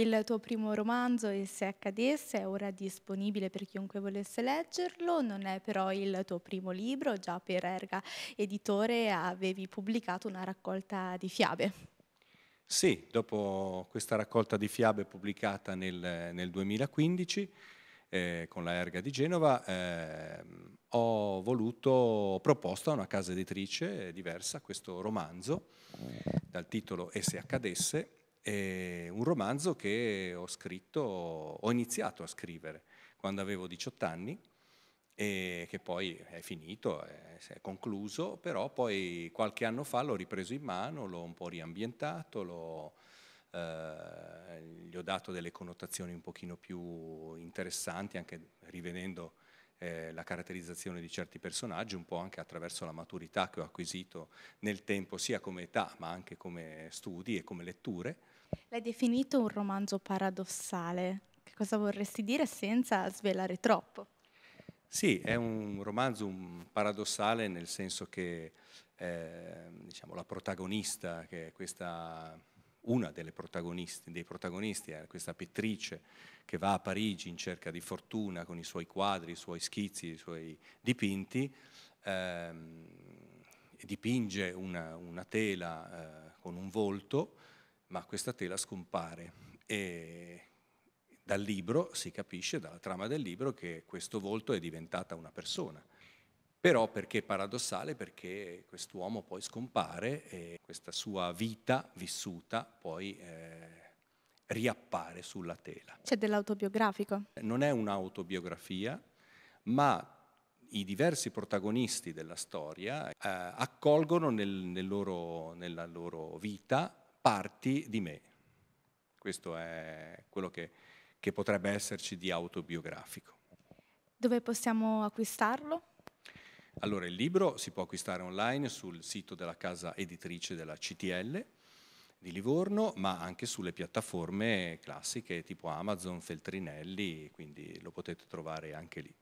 il tuo primo romanzo, e se accadesse, è ora disponibile per chiunque volesse leggerlo, non è però il tuo primo libro, già per Erga Editore avevi pubblicato una raccolta di fiabe. Sì, dopo questa raccolta di fiabe pubblicata nel, nel 2015, eh, con la Erga di Genova, eh, ho voluto, ho proposto a una casa editrice diversa questo romanzo dal titolo E se accadesse è un romanzo che ho scritto, ho iniziato a scrivere quando avevo 18 anni e che poi è finito, è, è concluso, però poi qualche anno fa l'ho ripreso in mano, l'ho un po' riambientato, l'ho, eh, gli ho dato delle connotazioni un pochino più interessanti, anche rivedendo eh, la caratterizzazione di certi personaggi, un po' anche attraverso la maturità che ho acquisito nel tempo, sia come età ma anche come studi e come letture. L'hai definito un romanzo paradossale. Che cosa vorresti dire senza svelare troppo? Sì, è un romanzo un paradossale nel senso che eh, diciamo, la protagonista, che è questa una dei protagonisti era questa pittrice che va a Parigi in cerca di fortuna con i suoi quadri, i suoi schizzi, i suoi dipinti, ehm, dipinge una, una tela eh, con un volto, ma questa tela scompare e dal libro si capisce, dalla trama del libro, che questo volto è diventata una persona però perché è paradossale? Perché quest'uomo poi scompare e questa sua vita vissuta poi eh, riappare sulla tela. C'è dell'autobiografico? Non è un'autobiografia, ma i diversi protagonisti della storia eh, accolgono nel, nel loro, nella loro vita parti di me. Questo è quello che, che potrebbe esserci di autobiografico. Dove possiamo acquistarlo? Allora il libro si può acquistare online sul sito della casa editrice della CTL di Livorno, ma anche sulle piattaforme classiche tipo Amazon, Feltrinelli, quindi lo potete trovare anche lì.